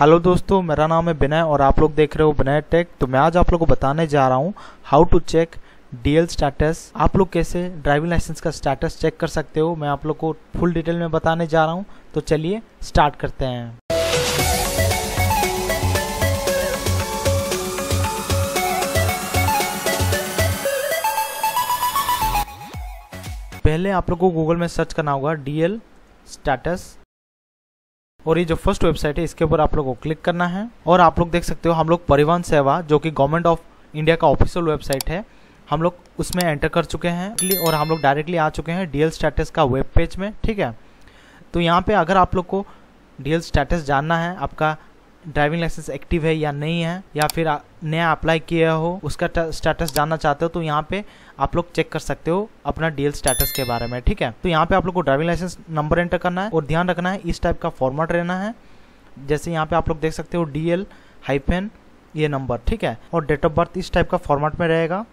hello दोस्तों मेरा नाम है विनय और आप लोग देख रहे हो विनय टेक तो मैं आज आप लोग को बताने जा रहा हूँ how to check DL status आप लोग कैसे ड्राइविंग लाइसेंस का स्टेटस चेक कर सकते हो मैं आप लोग को फुल डिटेल में बताने जा रहा हूँ तो चलिए स्टार्ट करते हैं पहले आप लोग को गूगल में सर्च करना होगा डीएल स्टेटस और ये जो फर्स्ट वेबसाइट है इसके ऊपर आप लोग को क्लिक करना है और आप लोग देख सकते हो हम लोग परिवहन सेवा जो कि गवर्नमेंट ऑफ इंडिया का ऑफिशियल वेबसाइट है हम लोग उसमें एंटर कर चुके हैं और हम लोग डायरेक्टली आ चुके हैं डीएल स्टेटस का वेब पेज में ठीक है तो यहाँ पे अगर आप लोग को डीएल स्टेटस जानना है आपका ड्राइविंग लाइसेंस एक्टिव है या नहीं है या फिर नया अप्लाई किया हो उसका स्टेटस जानना चाहते हो तो यहाँ पे आप लोग चेक कर सकते हो अपना डीएल स्टेटस के बारे में ठीक है तो यहाँ पे आप लोग को ड्राइविंग लाइसेंस नंबर एंटर करना है और ध्यान रखना है इस टाइप का फॉर्मेट रहना है जैसे यहाँ पे आप लोग देख सकते हो डी एल हाइफेन ये नंबर ठीक है और डेट ऑफ बर्थ इस टाइप का फॉर्मेट में रहेगा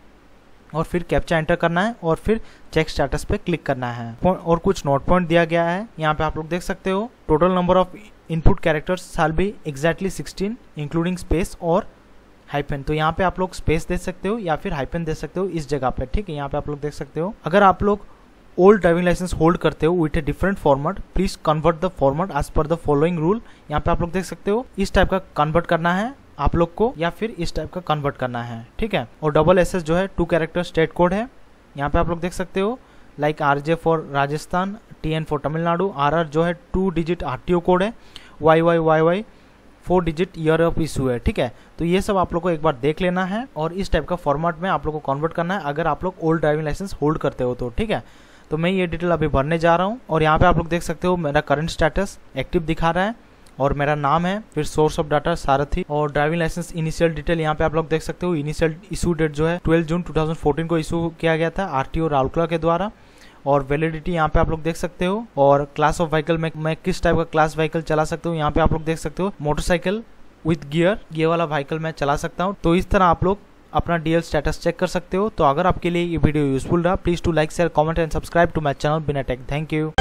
और फिर कैप्चा एंटर करना है और फिर चेक स्टेटस पे क्लिक करना है और कुछ नोट पॉइंट दिया गया है यहाँ पे आप लोग देख सकते हो total number of input characters साल भी एग्जैक्टली सिक्सटीन इंक्लूडिंग स्पेस और हाईपेन तो यहाँ पे आप लोग स्पेस दे सकते हो या फिर हाईपेन दे सकते हो इस जगह पे ठीक है यहाँ पे आप लोग देख सकते हो अगर आप लोग ओल्ड ड्राइविंग लाइसेंस होल्ड करते हो with a different format please convert the format as per the following rule यहाँ पे आप लोग देख सकते हो इस टाइप का कन्वर्ट करना है आप लोग को या फिर इस टाइप का कन्वर्ट करना है ठीक है और डबल एस जो है टू कैरेक्टर स्टेट कोड है यहाँ पे आप लोग देख सकते हो like R for Rajasthan T N for Tamil Nadu R R जो है two digit R T O code है Y Y Y Y four digit year of issue है ठीक है तो ये सब आप लोग को एक बार देख लेना है और इस टाइप का फॉर्मेट में आप लोग को कन्वर्ट करना है अगर आप लोग ओल्ड ड्राइविंग लाइसेंस होल्ड करते हो तो ठीक है तो मैं ये डिटेल अभी भरने जा रहा हूँ और यहाँ पे आप लोग देख सकते हो मेरा करंट स्टेटस एक्टिव दिखा रहा है और मेरा नाम है फिर सोर्स ऑफ डाटा सारथी और ड्राइविंग लाइसेंस इनिशियल डिटेल यहाँ पे आप लोग देख सकते हो इनिशियल इशू डेट जो है 12 जून 2014 को इशू किया गया था आरटीओ राउल के द्वारा और वैलिडिटी यहाँ पे आप लोग देख सकते हो और क्लास ऑफ व्हीकल में मैं किस टाइप का क्लास व्हीकल चला सकते हो यहाँ पे आप लोग देख सकते हो मोटरसाइकिल विथ गियर ये वाला व्हीकल मैं चला सकता हूँ तो इस तरह आप लोग अपना डीएल स्टेटस चेक कर सकते हो तो अगर आपके लिए ये वीडियो यूजफुल रहा please to like share comment and subscribe to my channel Bina tech thank you